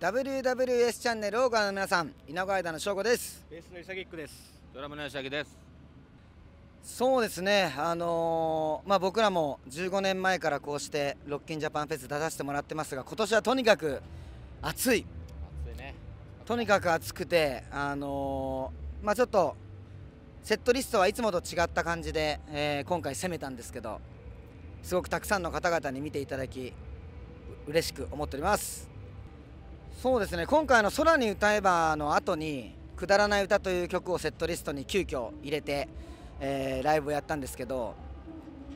WWS チャンネルをご覧の皆さん稲川枝の翔吾ですベースのイサですドラムの吉明ですそうですねあのー、まあ僕らも15年前からこうしてロッキンジャパンフェス出させてもらってますが今年はとにかく暑い暑いねとにかく暑くてあのー、まあちょっとセットリストはいつもと違った感じで、えー、今回攻めたんですけどすごくたくさんの方々に見ていただき嬉しく思っておりますそうですね今回の「空に歌えば」の後に「くだらない歌」という曲をセットリストに急遽入れて、えー、ライブをやったんですけど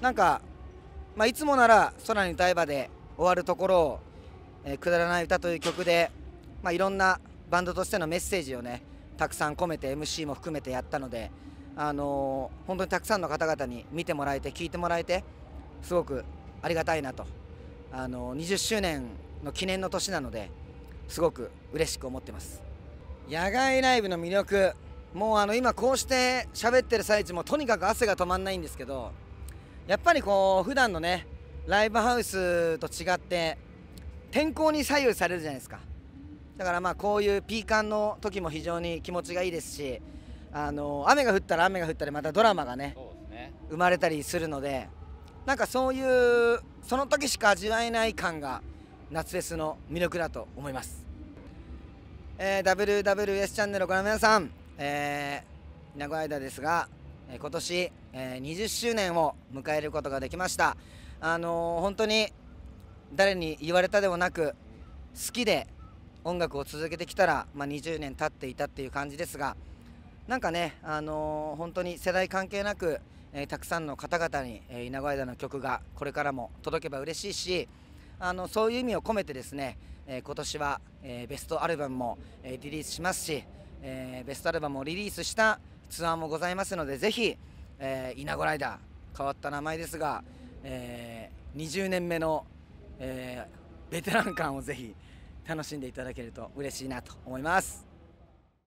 なんか、まあ、いつもなら「空に歌えば」で終わるところを「えー、くだらない歌」という曲で、まあ、いろんなバンドとしてのメッセージをねたくさん込めて MC も含めてやったので、あのー、本当にたくさんの方々に見てもらえて聞いてもらえてすごくありがたいなと、あのー、20周年の記念の年なので。すごく嬉しく思ってます野外ライブの魅力もうあの今こうして喋ってる最中もとにかく汗が止まんないんですけどやっぱりこう普段のねライブハウスと違って天候に左右されるじゃないですかだからまあこういうピーカンの時も非常に気持ちがいいですしあの雨が降ったら雨が降ったりまたドラマがね生まれたりするのでなんかそういうその時しか味わえない感が夏フェスの魅力だと思います、えー、WWS チャンネルをご覧の皆さん、えー、名古屋間ですが今年、えー、20周年を迎えることができましたあのー、本当に誰に言われたでもなく好きで音楽を続けてきたら、まあ、20年経っていたっていう感じですがなんかね、あのー、本当に世代関係なく、えー、たくさんの方々に、えー、稲子枝の曲がこれからも届けば嬉しいし、あのそういう意味を込めてですね、えー、今年は、えー、ベストアルバムも、えリリースしますし、えベストアルバムをリリースしたツアーもございますのでぜひ、え稲子ライダー変わった名前ですが、え20年目の、えベテラン感をぜひ楽しんでいただけると嬉しいなと思います。